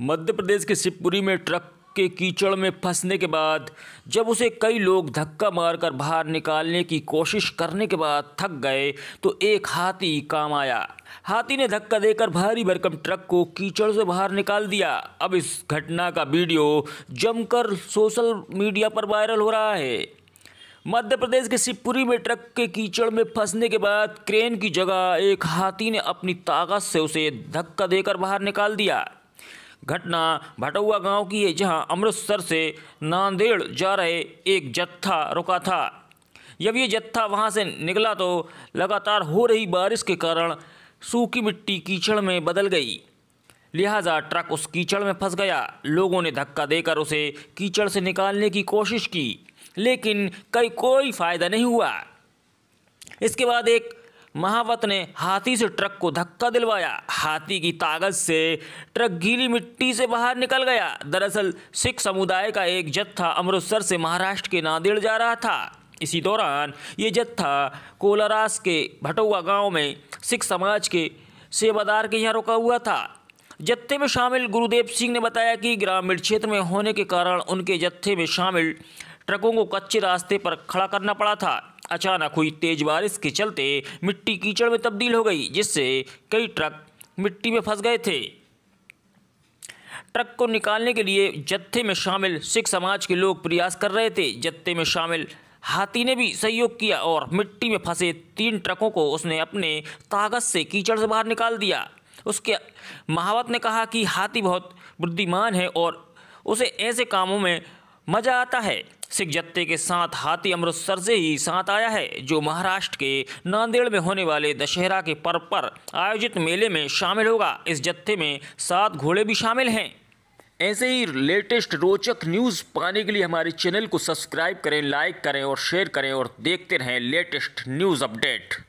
मध्य प्रदेश के शिवपुरी में ट्रक के कीचड़ में फंसने के बाद जब उसे कई लोग धक्का मारकर बाहर निकालने की कोशिश करने के बाद थक गए तो एक हाथी काम आया हाथी ने धक्का देकर भारी भरकम ट्रक को कीचड़ से बाहर निकाल दिया अब इस घटना का वीडियो जमकर सोशल मीडिया पर वायरल हो रहा है मध्य प्रदेश के शिवपुरी में ट्रक के कीचड़ में फंसने के बाद क्रेन की जगह एक हाथी ने अपनी ताकत से उसे धक्का देकर बाहर निकाल दिया घटना भटौआ गांव की है जहां अमृतसर से नांदेड़ जा रहे एक जत्था रुका था जब ये जत्था वहां से निकला तो लगातार हो रही बारिश के कारण सूखी मिट्टी कीचड़ में बदल गई लिहाजा ट्रक उस कीचड़ में फंस गया लोगों ने धक्का देकर उसे कीचड़ से निकालने की कोशिश की लेकिन कई कोई फ़ायदा नहीं हुआ इसके बाद एक महावत ने हाथी से ट्रक को धक्का दिलवाया हाथी की ताकत से ट्रक गीली मिट्टी से बाहर निकल गया दरअसल सिख समुदाय का एक जत्था अमृतसर से महाराष्ट्र के नांदेड़ जा रहा था इसी दौरान ये जत्था कोलारास के भटौआ गांव में सिख समाज के सेवादार के यहाँ रुका हुआ था जत्थे में शामिल गुरुदेव सिंह ने बताया कि ग्रामीण क्षेत्र में होने के कारण उनके जत्थे में शामिल ट्रकों को कच्चे रास्ते पर खड़ा करना पड़ा था अचानक हुई तेज बारिश के चलते मिट्टी कीचड़ में तब्दील हो गई जिससे कई ट्रक मिट्टी में फंस गए थे ट्रक को निकालने के लिए जत्थे में शामिल सिख समाज के लोग प्रयास कर रहे थे जत्थे में शामिल हाथी ने भी सहयोग किया और मिट्टी में फंसे तीन ट्रकों को उसने अपने ताकत से कीचड़ से बाहर निकाल दिया उसके महावत ने कहा कि हाथी बहुत बुद्धिमान है और उसे ऐसे कामों में मजा आता है सिख जत्ते के साथ हाथी अमृतसर से ही साथ आया है जो महाराष्ट्र के नांदेड़ में होने वाले दशहरा के पर्व पर आयोजित मेले में शामिल होगा इस जत्थे में सात घोड़े भी शामिल हैं ऐसे ही लेटेस्ट रोचक न्यूज़ पाने के लिए हमारे चैनल को सब्सक्राइब करें लाइक करें और शेयर करें और देखते रहें लेटेस्ट न्यूज़ अपडेट